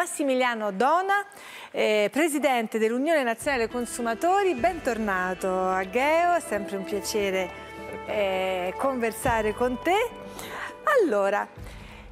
Massimiliano Dona, eh, presidente dell'Unione Nazionale Consumatori, bentornato a Geo, è sempre un piacere eh, conversare con te. Allora,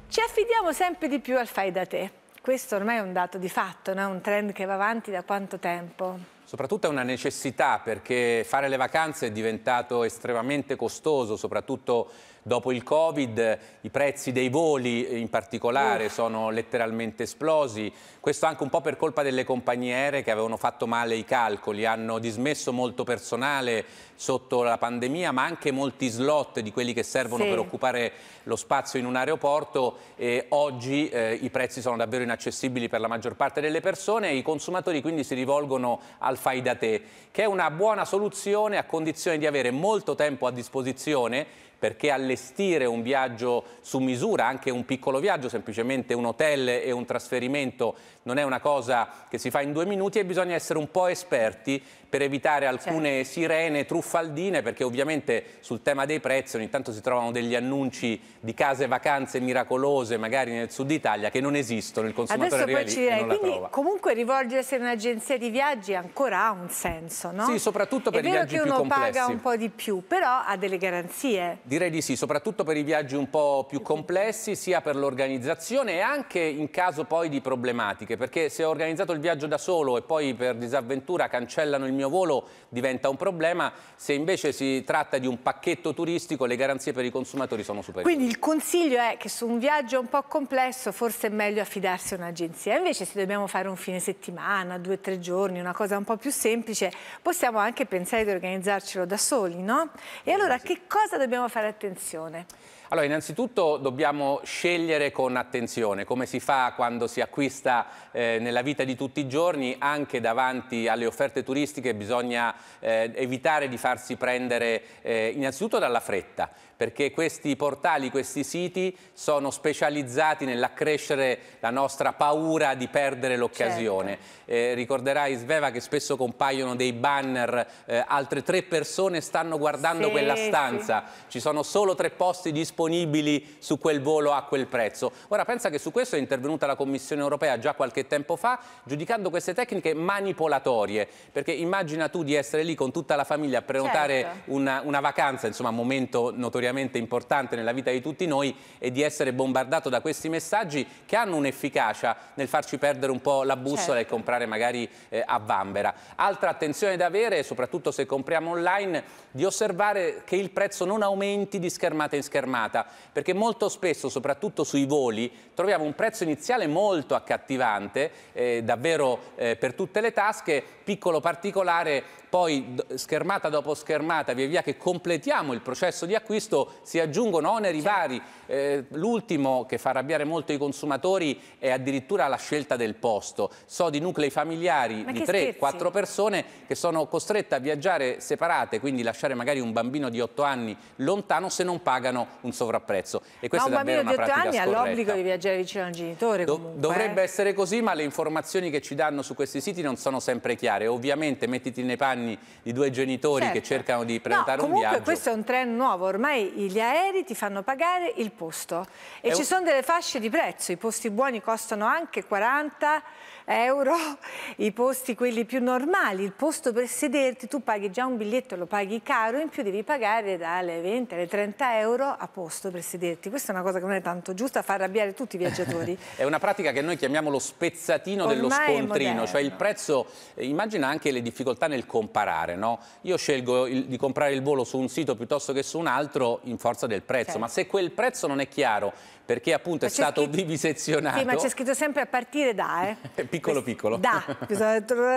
ci affidiamo sempre di più al fai da te. Questo ormai è un dato di fatto, no? un trend che va avanti da quanto tempo? Soprattutto è una necessità perché fare le vacanze è diventato estremamente costoso, soprattutto Dopo il Covid i prezzi dei voli in particolare uh. sono letteralmente esplosi, questo anche un po' per colpa delle compagnie aeree che avevano fatto male i calcoli, hanno dismesso molto personale sotto la pandemia ma anche molti slot di quelli che servono sì. per occupare lo spazio in un aeroporto e oggi eh, i prezzi sono davvero inaccessibili per la maggior parte delle persone e i consumatori quindi si rivolgono al fai da te che è una buona soluzione a condizione di avere molto tempo a disposizione perché allestire un viaggio su misura, anche un piccolo viaggio, semplicemente un hotel e un trasferimento non è una cosa che si fa in due minuti e bisogna essere un po' esperti per evitare alcune certo. sirene truffaldine perché ovviamente sul tema dei prezzi ogni tanto si trovano degli annunci di case vacanze miracolose magari nel sud Italia che non esistono, il consumatore Adesso poi ci direi, quindi comunque rivolgersi a un'agenzia di viaggi ancora ha un senso, no? Sì, soprattutto per i viaggi più complessi. È vero che uno paga un po' di più, però ha delle garanzie. Direi di sì, soprattutto per i viaggi un po' più complessi, sia per l'organizzazione e anche in caso poi di problematiche, perché se ho organizzato il viaggio da solo e poi per disavventura cancellano il mio mio volo diventa un problema, se invece si tratta di un pacchetto turistico le garanzie per i consumatori sono superiori. Quindi il consiglio è che su un viaggio un po' complesso forse è meglio affidarsi a un'agenzia, invece se dobbiamo fare un fine settimana, due o tre giorni, una cosa un po' più semplice, possiamo anche pensare di organizzarcelo da soli, no? E allora che cosa dobbiamo fare attenzione? Allora, innanzitutto dobbiamo scegliere con attenzione, come si fa quando si acquista eh, nella vita di tutti i giorni, anche davanti alle offerte turistiche bisogna eh, evitare di farsi prendere eh, innanzitutto dalla fretta, perché questi portali, questi siti sono specializzati nell'accrescere la nostra paura di perdere l'occasione. Certo. Eh, ricorderai Sveva che spesso compaiono dei banner, eh, altre tre persone stanno guardando sì, quella stanza, sì. ci sono solo tre posti disponibili disponibili su quel volo a quel prezzo. Ora pensa che su questo è intervenuta la Commissione europea già qualche tempo fa, giudicando queste tecniche manipolatorie, perché immagina tu di essere lì con tutta la famiglia a prenotare certo. una, una vacanza, insomma un momento notoriamente importante nella vita di tutti noi, e di essere bombardato da questi messaggi che hanno un'efficacia nel farci perdere un po' la bussola certo. e comprare magari eh, a vanvera. Altra attenzione da avere, soprattutto se compriamo online, di osservare che il prezzo non aumenti di schermata in schermata giornata, perché molto spesso, soprattutto sui voli, troviamo un prezzo iniziale molto accattivante, eh, davvero eh, per tutte le tasche, piccolo particolare, poi schermata dopo schermata, via via che completiamo il processo di acquisto, si aggiungono oneri vari eh, l'ultimo che fa arrabbiare molto i consumatori è addirittura la scelta del posto. So di nuclei familiari Ma di 3-4 persone che sono costrette a viaggiare separate, quindi lasciare magari un bambino di 8 anni lontano se non pagano un sovrapprezzo. E questa ma un è bambino di 8 anni ha l'obbligo di viaggiare vicino al genitore comunque, Dovrebbe eh? essere così, ma le informazioni che ci danno su questi siti non sono sempre chiare. Ovviamente mettiti nei panni di due genitori certo. che cercano di prenotare no, un viaggio. Comunque questo è un trend nuovo, ormai gli aerei ti fanno pagare il posto e, e ci un... sono delle fasce di prezzo, i posti buoni costano anche 40 euro, i posti quelli più normali, il posto per sederti tu paghi già un biglietto, e lo paghi caro, in più devi pagare dalle 20 alle 30 euro a posto per sederti, questa è una cosa che non è tanto giusta, fa arrabbiare tutti i viaggiatori. è una pratica che noi chiamiamo lo spezzatino Ormai dello scontrino, cioè il prezzo, eh, immagina anche le difficoltà nel comparare, no? io scelgo il, di comprare il volo su un sito piuttosto che su un altro in forza del prezzo, certo. ma se quel prezzo non è chiaro perché appunto ma è stato scritto, vivisezionato. Sì, ma c'è scritto sempre a partire da, eh. piccolo piccolo. Da,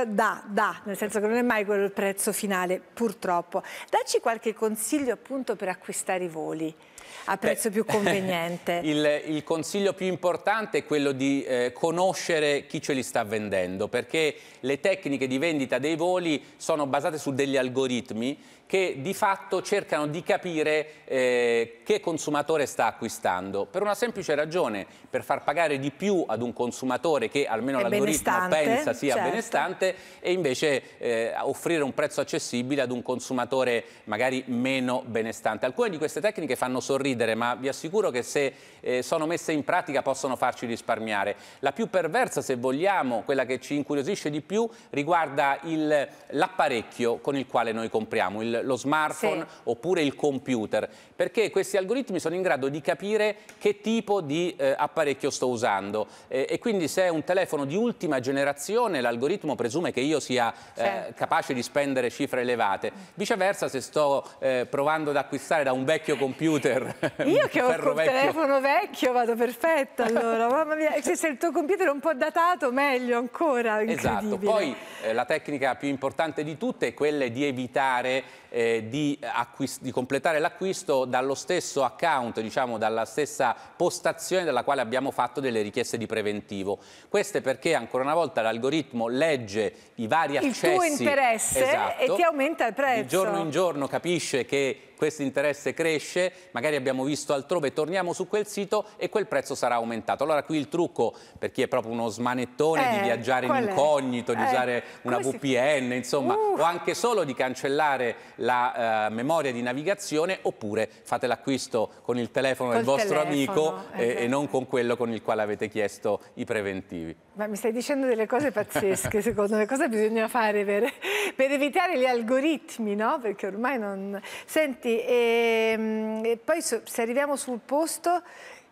da, da, nel senso che non è mai quello il prezzo finale, purtroppo. Dacci qualche consiglio appunto per acquistare i voli a prezzo Beh, più conveniente. Il, il, consiglio più importante è quello di eh, conoscere chi ce li sta vendendo, perché le tecniche di vendita dei voli sono basate su degli algoritmi che di fatto cercano di capire eh, che consumatore sta acquistando acquistando per una semplice ragione, per far pagare di più ad un consumatore che almeno l'algoritmo pensa sia certo. benestante e invece eh, offrire un prezzo accessibile ad un consumatore magari meno benestante. Alcune di queste tecniche fanno sorridere, ma vi assicuro che se eh, sono messe in pratica possono farci risparmiare. La più perversa, se vogliamo, quella che ci incuriosisce di più, riguarda l'apparecchio con il quale noi compriamo, il, lo smartphone sì. oppure il computer, perché questi algoritmi sono in grado di capire capire che tipo di eh, apparecchio sto usando eh, e quindi se è un telefono di ultima generazione l'algoritmo presume che io sia eh, certo. capace di spendere cifre elevate viceversa se sto eh, provando ad acquistare da un vecchio computer io che ho un vecchio. telefono vecchio vado perfetto allora mamma mia se, se il tuo computer è un po' datato meglio ancora esatto poi eh, la tecnica più importante di tutte è quella di evitare eh, di, di completare l'acquisto dallo stesso account diciamo partiamo dalla stessa postazione dalla quale abbiamo fatto delle richieste di preventivo. Queste perché ancora una volta l'algoritmo legge i vari accessi. Il tuo interesse esatto, e ti aumenta il prezzo. Di giorno in giorno capisce che questo interesse cresce, magari abbiamo visto altrove, torniamo su quel sito e quel prezzo sarà aumentato. Allora qui il trucco per chi è proprio uno smanettone eh, di viaggiare in incognito, è? di eh, usare una VPN, si... insomma, uh. o anche solo di cancellare la uh, memoria di navigazione oppure fate l'acquisto con il telefono telefono Col del vostro telefono, amico e, e, esatto. non con quello con il quale avete chiesto i preventivi. Ma mi stai dicendo delle cose pazzesche, secondo me. Cosa bisogna fare per, per evitare gli algoritmi, no? Perché ormai non... Senti, e, ehm, e poi se arriviamo sul posto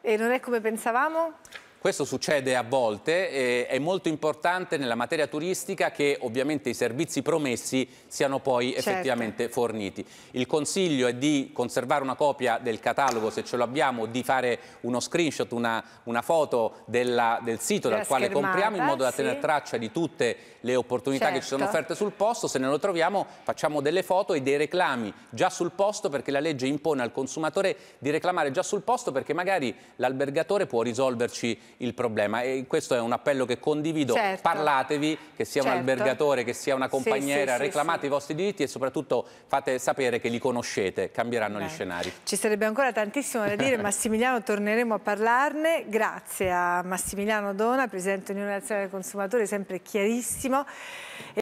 e non è come pensavamo... Questo succede a volte, eh, è molto importante nella materia turistica che ovviamente i servizi promessi siano poi certo. effettivamente forniti. Il consiglio è di conservare una copia del catalogo se ce l'abbiamo, di fare uno screenshot, una, una foto della, del sito dal quale compriamo in modo da tenere traccia di tutte le opportunità certo. che ci sono certo. offerte sul posto, se ne lo troviamo facciamo delle foto e dei reclami già sul posto perché la legge impone al consumatore di reclamare già sul posto perché magari l'albergatore può risolverci il problema. E questo è un appello che condivido. Certo. Parlatevi, che sia certo. un albergatore, che sia una compagniera, sì, sì, reclamate sì, i vostri diritti e soprattutto fate sapere che li conoscete, cambieranno Beh. gli scenari. Ci sarebbe ancora tantissimo da dire, Massimiliano torneremo a parlarne. Grazie a Massimiliano Dona, Presidente dell'Unione Nazionale del Consumatore, sempre chiarissimo.